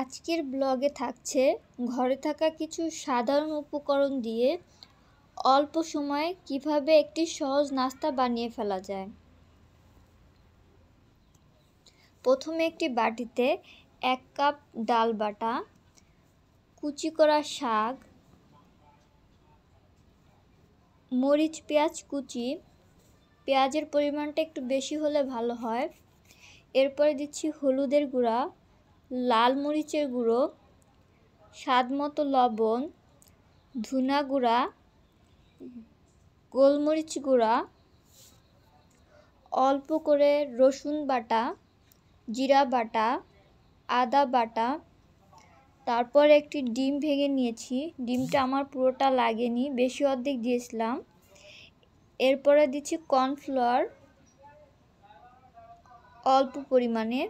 আজকের ব্লগে থাকছে ঘরে থাকা কিছু সাধারণ উপকরণ দিয়ে অল্প সময়ে কিভাবে একটি সহজ নাস্তা বানিয়ে ফেলা যায় প্রথমে একটি বাটিতে এক কাপ ডাল বাটা কুচি করা শাক মরিচ পেঁয়াজ কুচি পেঁয়াজের পরিমাণটা একটু বেশি হলে ভালো হয় এরপরে দিচ্ছি হলুদের গুঁড়া লাল মরিচের গুঁড়ো স্বাদ মতো লবণ ধুনা গুঁড়া গোলমরিচ গুঁড়া অল্প করে রসুন বাটা জিরা বাটা আদা বাটা তারপর একটি ডিম ভেঙে নিয়েছি ডিমটা আমার পুরোটা লাগেনি বেশি অর্ধেক দিয়েছিলাম এরপরে দিচ্ছি কর্নফ্লাওয়ার অল্প পরিমাণে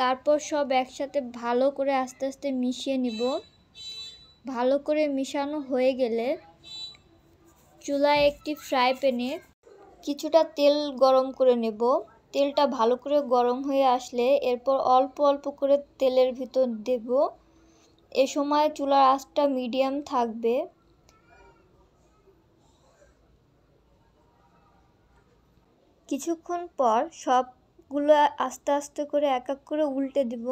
তারপর সব একসাথে ভালো করে আস্তে আস্তে মিশিয়ে নিব ভালো করে মিশানো হয়ে গেলে চুলায় একটি ফ্রাই প্যানে কিছুটা তেল গরম করে নেব তেলটা ভালো করে গরম হয়ে আসলে এরপর অল্প অল্প করে তেলের ভিতর দেব এ সময় চুলার আঁচটা মিডিয়াম থাকবে কিছুক্ষণ পর সব গুলো আস্তে আস্তে করে এক এক করে উল্টে দিব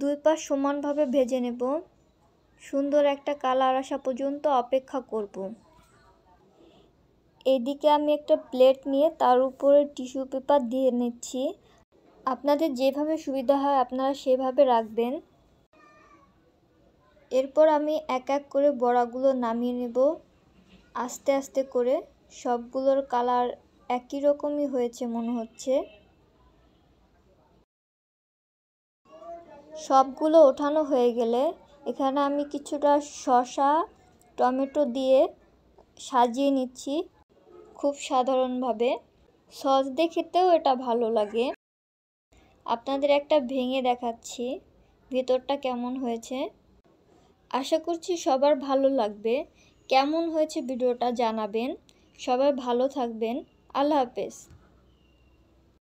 দুই পাশ সমানভাবে ভেজে নেব সুন্দর একটা কালার আসা পর্যন্ত অপেক্ষা করব এদিকে আমি একটা প্লেট নিয়ে তার উপরে টিস্যু পেপার দিয়ে নিচ্ছি আপনাদের যেভাবে সুবিধা হয় আপনারা সেভাবে রাখবেন এরপর আমি এক এক করে বড়াগুলো নামিয়ে নেব আস্তে আস্তে করে সবগুলোর কালার একই রকমই হয়েছে মনে হচ্ছে সবগুলো ওঠানো হয়ে গেলে এখানে আমি কিছুটা শসা টমেটো দিয়ে সাজিয়ে নিচ্ছি খুব সাধারণভাবে সস দিয়ে খেতেও এটা ভালো লাগে আপনাদের একটা ভেঙে দেখাচ্ছি ভেতরটা কেমন হয়েছে আশা করছি সবার ভালো লাগবে কেমন হয়েছে ভিডিওটা জানাবেন সবাই ভালো থাকবেন আল্লাহ হাফেজ